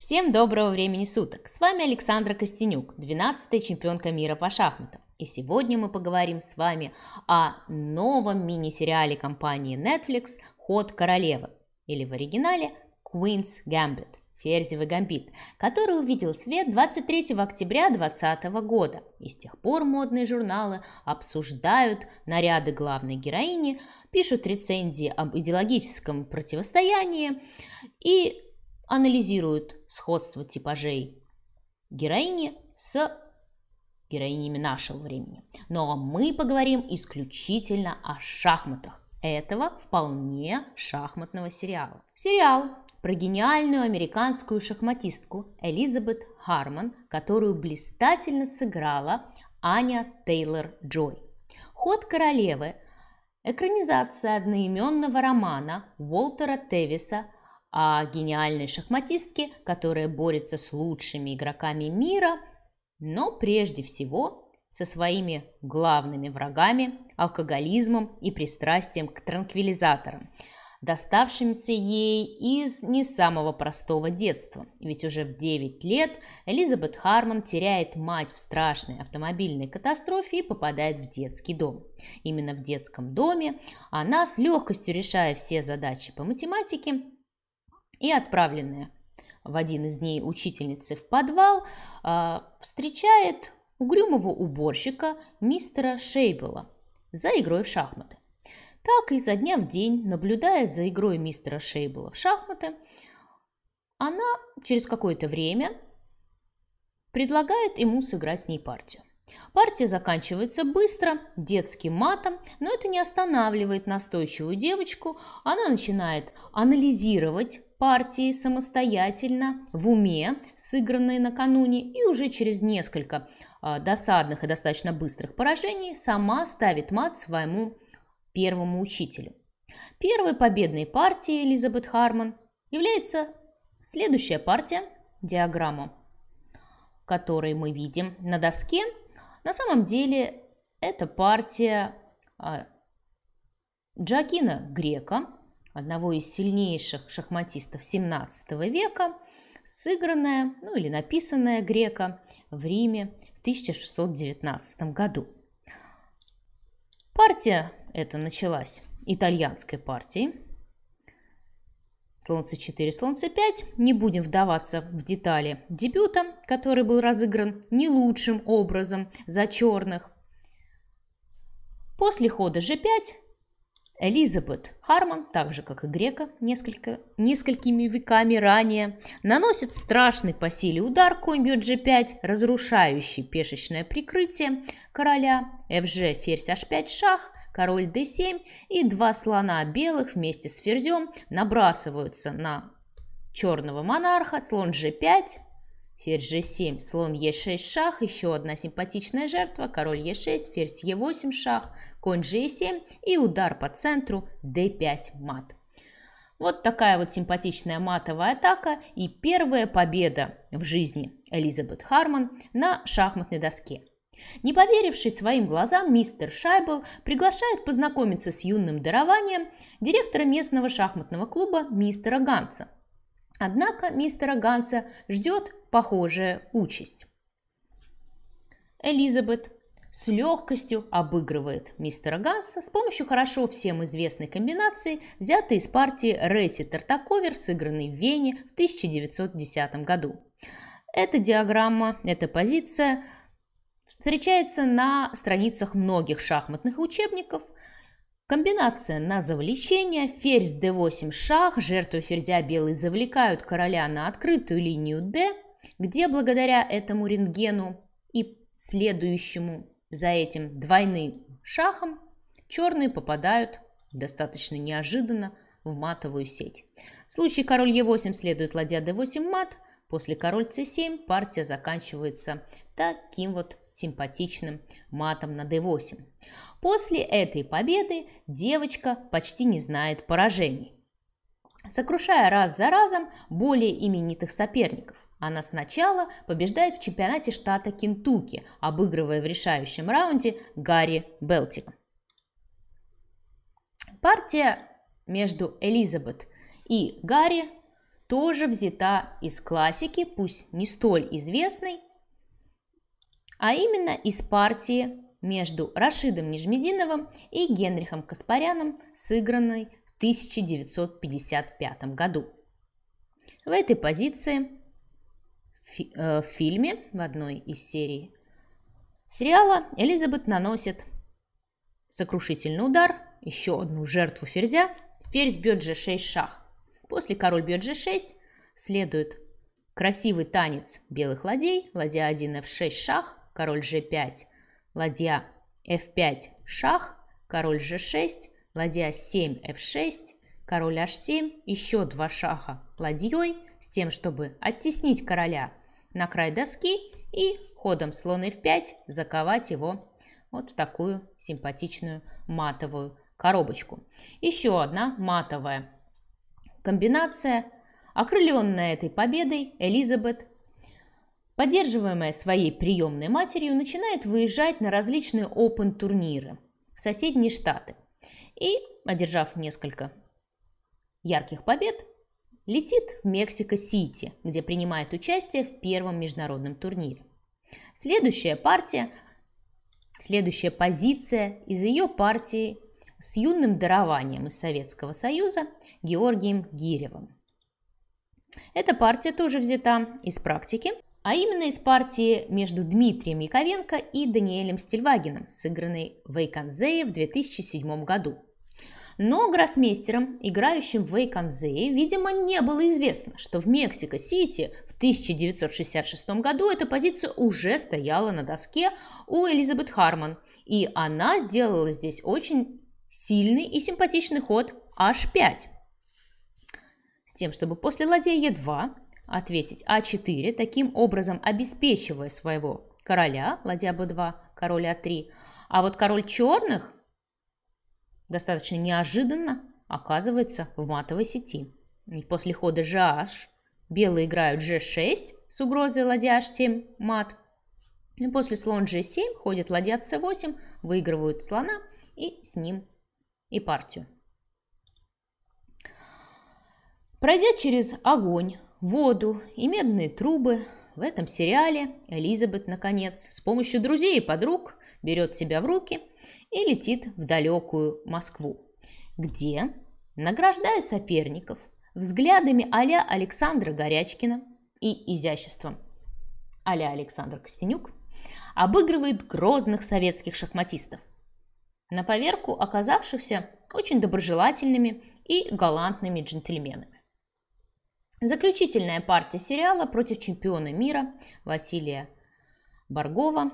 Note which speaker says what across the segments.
Speaker 1: Всем доброго времени суток! С вами Александра Костенюк, 12 чемпионка мира по шахматам. И сегодня мы поговорим с вами о новом мини-сериале компании Netflix «Ход королевы» или в оригинале «Queen's Gambit» – «Ферзевый гамбит», который увидел свет 23 октября 2020 года. И с тех пор модные журналы обсуждают наряды главной героини, пишут рецензии об идеологическом противостоянии и анализируют сходство типажей героини с героинями нашего времени. Но ну, а мы поговорим исключительно о шахматах этого вполне шахматного сериала. Сериал про гениальную американскую шахматистку Элизабет Харман, которую блистательно сыграла Аня Тейлор-Джой. «Ход королевы» – экранизация одноименного романа Уолтера Тевиса а гениальной шахматистки, которая борется с лучшими игроками мира, но прежде всего со своими главными врагами, алкоголизмом и пристрастием к транквилизаторам, доставшимся ей из не самого простого детства. Ведь уже в 9 лет Элизабет Харман теряет мать в страшной автомобильной катастрофе и попадает в детский дом. Именно в детском доме она с легкостью решая все задачи по математике, и отправленная в один из дней учительницы в подвал, а, встречает угрюмого уборщика мистера Шейбела за игрой в шахматы. Так и за дня в день, наблюдая за игрой мистера Шейбела в шахматы, она через какое-то время предлагает ему сыграть с ней партию. Партия заканчивается быстро, детским матом, но это не останавливает настойчивую девочку. Она начинает анализировать партии самостоятельно, в уме, сыгранные накануне, и уже через несколько а, досадных и достаточно быстрых поражений сама ставит мат своему первому учителю. Первой победной партией Элизабет Харман является следующая партия, диаграмма, которую мы видим на доске – на самом деле это партия а, Джакина Грека, одного из сильнейших шахматистов 17 века, сыгранная, ну или написанная Грека в Риме в 1619 году. Партия эта началась итальянской партией, Солнце 4, Солнце 5. Не будем вдаваться в детали дебюта, который был разыгран не лучшим образом за черных. После хода G5 Элизабет Харман, так же как и Грека, несколько, несколькими веками ранее, наносит страшный по силе удар конью g5, разрушающий пешечное прикрытие короля, fg, ферзь h5, шах, король d7 и два слона белых вместе с ферзем набрасываются на черного монарха, слон g5, ферзь g7, слон e6 шах, еще одна симпатичная жертва, король e6, ферзь e8 шах, конь g7 и удар по центру d5 мат. Вот такая вот симпатичная матовая атака и первая победа в жизни Элизабет Харман на шахматной доске. Не поверивший своим глазам, мистер Шайбл приглашает познакомиться с юным дарованием директора местного шахматного клуба мистера Ганса. Однако мистера Ганса ждет похожая участь. Элизабет с легкостью обыгрывает мистера Ганса с помощью хорошо всем известной комбинации, взятой из партии Ретти Тартаковер, сыгранной в Вене в 1910 году. Эта диаграмма, эта позиция встречается на страницах многих шахматных учебников. Комбинация на завлечение, ферзь d8 шах, жертву ферзя белые завлекают короля на открытую линию d, где благодаря этому рентгену и следующему за этим двойным шахом черные попадают достаточно неожиданно в матовую сеть. В случае король e8 следует ладья d8 мат, после король c7 партия заканчивается таким вот симпатичным матом на d8. После этой победы девочка почти не знает поражений, сокрушая раз за разом более именитых соперников. Она сначала побеждает в чемпионате штата Кентукки, обыгрывая в решающем раунде Гарри Белтика. Партия между Элизабет и Гарри тоже взята из классики, пусть не столь известной, а именно из партии между Рашидом Нижмединовым и Генрихом Каспаряном, сыгранной в 1955 году. В этой позиции фи э, в фильме в одной из серий сериала Элизабет наносит сокрушительный удар, еще одну жертву ферзя. Ферзь бьет g6 шах. После король бьет g6, следует красивый танец белых ладей, ладья 1 f6 шах, король g5, ладья f5, шах, король g6, ладья 7, f6, король h7, еще два шаха ладьей, с тем, чтобы оттеснить короля на край доски и ходом слон f5 заковать его вот в такую симпатичную матовую коробочку. Еще одна матовая комбинация. Окрыленная этой победой, Элизабет поддерживаемая своей приемной матерью, начинает выезжать на различные опен-турниры в соседние штаты. И, одержав несколько ярких побед, летит в Мексико-Сити, где принимает участие в первом международном турнире. Следующая партия, следующая позиция из ее партии с юным дарованием из Советского Союза Георгием Гиревым. Эта партия тоже взята из практики а именно из партии между Дмитрием Яковенко и Даниэлем Стильвагином, сыгранной в Эйканзее в 2007 году. Но гроссмейстерам, играющим в Эйканзее, видимо, не было известно, что в Мексико-Сити в 1966 году эта позиция уже стояла на доске у Элизабет Харман, и она сделала здесь очень сильный и симпатичный ход h5, с тем, чтобы после ладья e2 ответить А4, таким образом обеспечивая своего короля, ладья b2, король А3. А вот король черных достаточно неожиданно оказывается в матовой сети. Ведь после хода GH белые играют G6 с угрозой ладья H7 мат. И после слон G7 ходит ладья C8, выигрывают слона и с ним и партию. Пройдя через огонь, воду и медные трубы. В этом сериале Элизабет, наконец, с помощью друзей и подруг берет себя в руки и летит в далекую Москву, где, награждая соперников взглядами а Александра Горячкина и изяществом а Александр Костенюк, обыгрывает грозных советских шахматистов, на поверку оказавшихся очень доброжелательными и галантными джентльменами. Заключительная партия сериала против чемпиона мира Василия Боргова,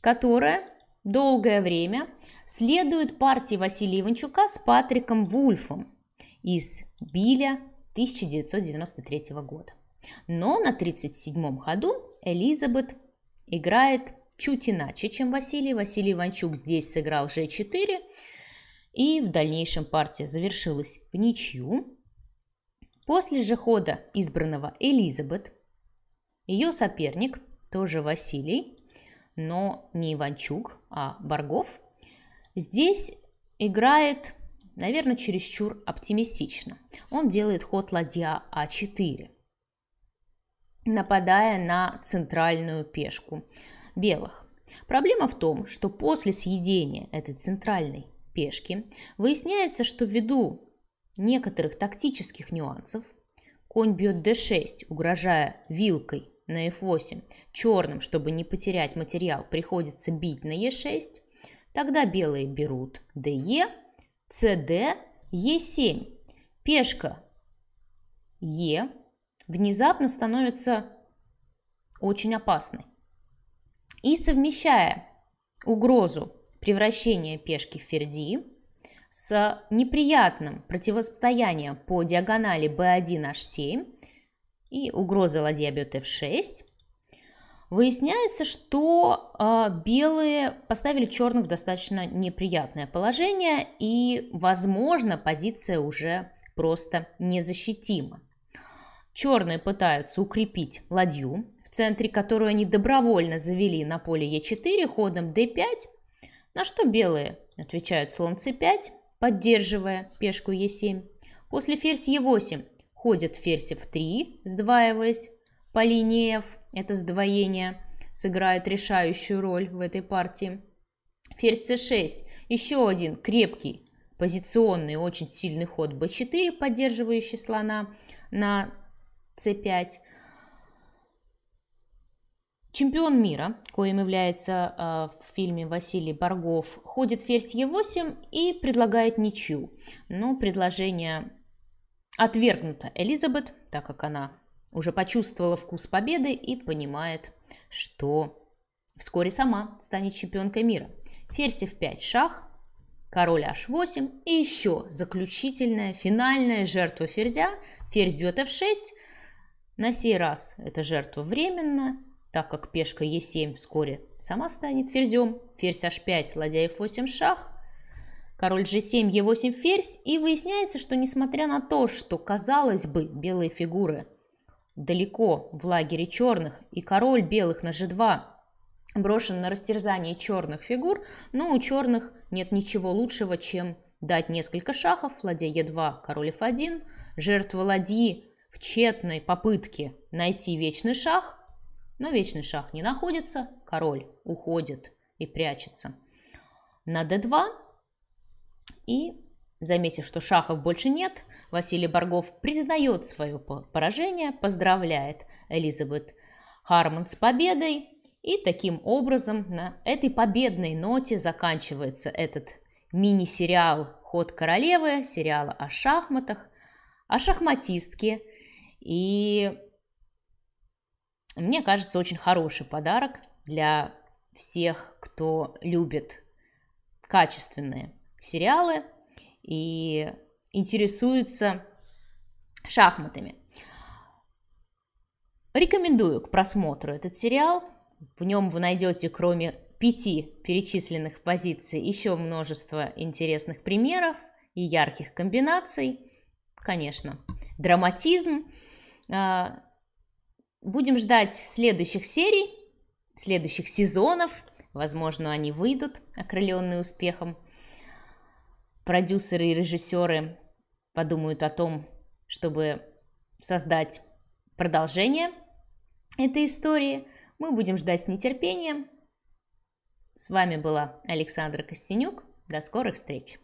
Speaker 1: которая долгое время следует партии Василия Иванчука с Патриком Вульфом из Биля 1993 года. Но на 37-м ходу Элизабет играет чуть иначе, чем Василий. Василий Иванчук здесь сыграл g4, и в дальнейшем партия завершилась в ничью. После же хода избранного Элизабет, ее соперник, тоже Василий, но не Иванчук, а Боргов, здесь играет, наверное, чересчур оптимистично. Он делает ход ладья А4, нападая на центральную пешку белых. Проблема в том, что после съедения этой центральной пешки выясняется, что ввиду некоторых тактических нюансов. Конь бьет d6, угрожая вилкой на f8. Черным, чтобы не потерять материал, приходится бить на e6. Тогда белые берут de, cd, e7. Пешка e внезапно становится очень опасной. И совмещая угрозу превращения пешки в ферзи с неприятным противостоянием по диагонали B1H7 и угрозой ладья бьет F6, выясняется, что э, белые поставили черных в достаточно неприятное положение, и, возможно, позиция уже просто незащитима. Черные пытаются укрепить ладью, в центре которую они добровольно завели на поле e 4 ходом d5, на что белые отвечают слон c5, поддерживая пешку Е7. После ферзь Е8 ходит ферзь F3, сдваиваясь по линии F. Это сдвоение сыграет решающую роль в этой партии. Ферзь c6. Еще один крепкий, позиционный, очень сильный ход b4, поддерживающий слона на c5. Чемпион мира, коим является э, в фильме Василий Боргов, ходит ферзь Е8 и предлагает ничью. Но предложение отвергнуто Элизабет, так как она уже почувствовала вкус победы и понимает, что вскоре сама станет чемпионкой мира. Ферзь F5 шах, король H8 и еще заключительная, финальная жертва ферзя. Ферзь бьет F6, на сей раз эта жертва временная так как пешка Е7 вскоре сама станет ферзем, ферзь H5, ладья F8 шах, король G7, E8 ферзь, и выясняется, что несмотря на то, что, казалось бы, белые фигуры далеко в лагере черных, и король белых на G2 брошен на растерзание черных фигур, но у черных нет ничего лучшего, чем дать несколько шахов, ладья Е2, король F1, жертва ладьи в тщетной попытке найти вечный шах, но вечный шах не находится, король уходит и прячется на d2. И, заметив, что шахов больше нет, Василий Боргов признает свое поражение, поздравляет Элизабет Харман с победой. И таким образом на этой победной ноте заканчивается этот мини-сериал «Ход королевы», сериала о шахматах, о шахматистке. И мне кажется, очень хороший подарок для всех, кто любит качественные сериалы и интересуется шахматами. Рекомендую к просмотру этот сериал. В нем вы найдете, кроме пяти перечисленных позиций, еще множество интересных примеров и ярких комбинаций. Конечно, драматизм а, Будем ждать следующих серий, следующих сезонов. Возможно, они выйдут, окрыленные успехом. Продюсеры и режиссеры подумают о том, чтобы создать продолжение этой истории. Мы будем ждать с нетерпением. С вами была Александра Костенюк. До скорых встреч!